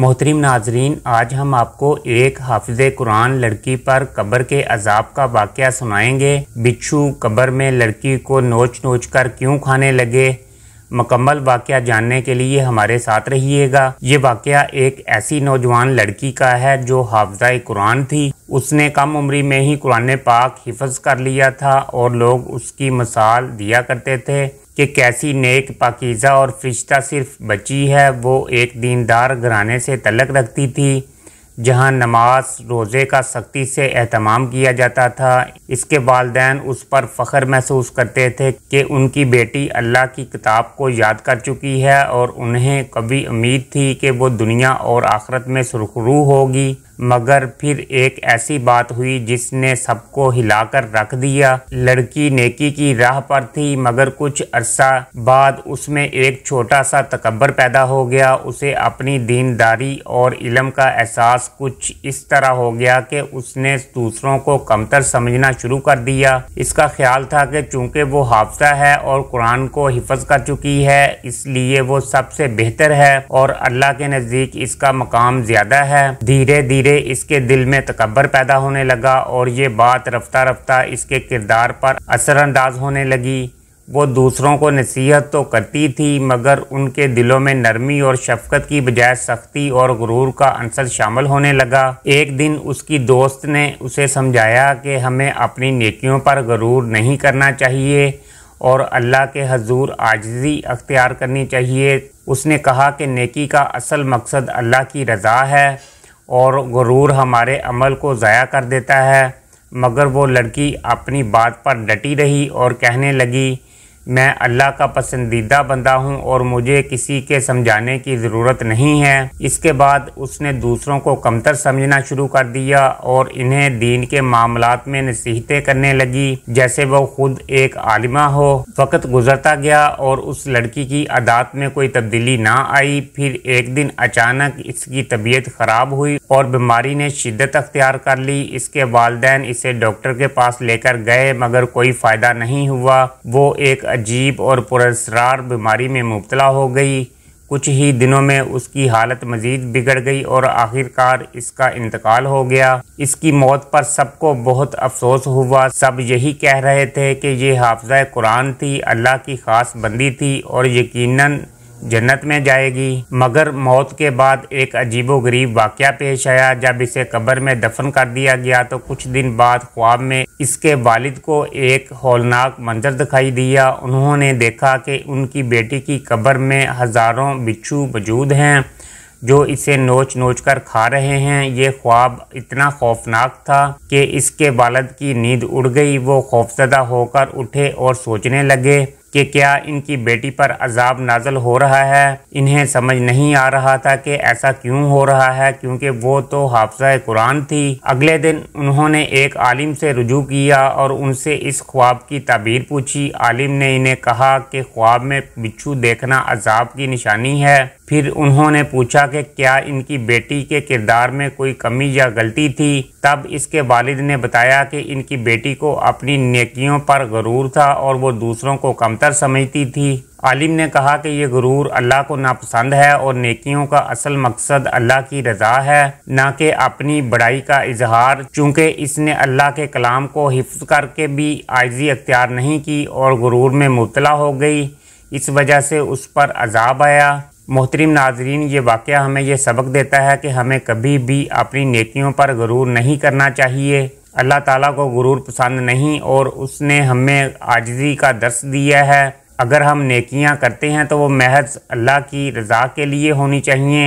मोहतरम नाजरीन आज हम आपको एक हाफिज कुरान लड़की पर कब्र के अजाब का वाक़ सुनाएंगे बिच्छू कब्र में लड़की को नोच नोच कर क्यों खाने लगे मकम्मल वाक़ जानने के लिए हमारे साथ रहिएगा ये वाक़ एक ऐसी नौजवान लड़की का है जो हाफजा कुरान थी उसने कम उम्री में ही कुरान पाक हिफज कर लिया था और लोग उसकी मसाल दिया करते थे कि कैसी नेक पाकिज़ा और फिश्ता सिर्फ बची है वो एक दीनदार घराने से तलक रखती थी जहाँ नमाज रोज़े का सख्ती से अहतमाम किया जाता था इसके वालदेन उस पर फ़ख्र महसूस करते थे कि उनकी बेटी अल्लाह की किताब को याद कर चुकी है और उन्हें कभी उम्मीद थी कि वो दुनिया और आखरत में सुरखरू होगी मगर फिर एक ऐसी बात हुई जिसने सबको हिलाकर रख दिया लड़की नेकी की राह पर थी मगर कुछ अरसा बाद उसमें एक छोटा सा तकबर पैदा हो गया उसे अपनी दीनदारी और इलम का एहसास कुछ इस तरह हो गया कि उसने दूसरों को कमतर समझना शुरू कर दिया इसका ख्याल था कि चूंकि वो हाफसा है और कुरान को हिफज कर चुकी है इसलिए वो सबसे बेहतर है और अल्लाह के नज़दीक इसका मकाम ज्यादा है धीरे धीरे धीरे इसके दिल में तकबर पैदा होने लगा और ये बात रफ्ता रफ्ता इसके किरदार पर असरअंदाज होने लगी वो दूसरों को नसीहत तो करती थी मगर उनके दिलों में नरमी और शफकत की बजाय सख्ती और गुरूर का अंसर शामिल होने लगा एक दिन उसकी दोस्त ने उसे समझाया कि हमें अपनी नेकियों पर गुरूर नहीं करना चाहिए और अल्लाह के हजूर आजजी अख्तियार करनी चाहिए उसने कहा कि नेकी का असल मकसद अल्लाह की रज़ा है और गुरूर हमारे अमल को ज़ाया कर देता है मगर वो लड़की अपनी बात पर डटी रही और कहने लगी मैं अल्लाह का पसंदीदा बंदा हूँ और मुझे किसी के समझाने की ज़रूरत नहीं है इसके बाद उसने दूसरों को कमतर समझना शुरू कर दिया और इन्हें दीन के मामला में नसीहतें करने लगी जैसे वो खुद एक आलिमा हो वक़्त गुजरता गया और उस लड़की की आदात में कोई तब्दीली ना आई फिर एक दिन अचानक इसकी तबीयत ख़राब हुई और बीमारी ने शिदत अख्तियार कर ली इसके वालदेन इसे डॉक्टर के पास लेकर गए मगर कोई फ़ायदा नहीं हुआ वो एक अजीब और पुरसरार बीमारी में मुबतला हो गई कुछ ही दिनों में उसकी हालत मज़ीद बिगड़ गई और आखिरकार इसका इंतकाल हो गया इसकी मौत पर सबको बहुत अफसोस हुआ सब यही कह रहे थे कि ये हाफजा कुरान थी अल्लाह की ख़ास बंदी थी और यकीनन जन्नत में जाएगी मगर मौत के बाद एक अजीबोगरीब वाकया पेश आया जब इसे कब्र में दफन कर दिया गया तो कुछ दिन बाद ख्वाब में इसके वालिद को एक होलनाक मंजर दिखाई दिया उन्होंने देखा कि उनकी बेटी की कब्र में हज़ारों बिच्छू मौजूद हैं जो इसे नोच नोच कर खा रहे हैं ये ख्वाब इतना खौफनाक था कि इसके वालद की नींद उड़ गई वो खौफजदा होकर उठे और सोचने लगे कि क्या इनकी बेटी पर अजाब नाजल हो रहा है इन्हें समझ नहीं आ रहा था कि ऐसा क्यों हो रहा है क्योंकि वो तो हाफजा कुरान थी अगले दिन उन्होंने एक आलिम से रुजू किया और उनसे इस ख्वाब की ताबीर पूछी आलिम ने इन्हें कहा कि ख्वाब में बिच्छू देखना अजाब की निशानी है फिर उन्होंने पूछा कि क्या इनकी बेटी के किरदार में कोई कमी या गलती थी तब इसके वालिद ने बताया कि इनकी बेटी को अपनी नेकियों पर गरूर था और वो दूसरों को कम कमतर समझती थी आलिम ने कहा कि ये गुरूर अल्लाह को नापसंद है और नेकियों का असल मकसद अल्लाह की रजा है न कि अपनी बड़ाई का इजहार चूँकि इसने अल्लाह के कलाम को हिफ्ज करके भी आजी अख्तियार नहीं की और गुरूर में मुबतला हो गई इस वजह से उस पर अजाब आया मोहतरम नाजरीन ये वाक़ हमें यह सबक देता है कि हमें कभी भी अपनी नेकियों पर गुरूर नहीं करना चाहिए अल्लाह ताला को गुरूर पसंद नहीं और उसने हमें आजजी का दर्स दिया है अगर हम नेकियां करते हैं तो वो महज अल्लाह की रज़ा के लिए होनी चाहिए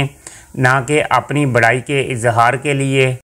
ना कि अपनी बड़ाई के इजहार के लिए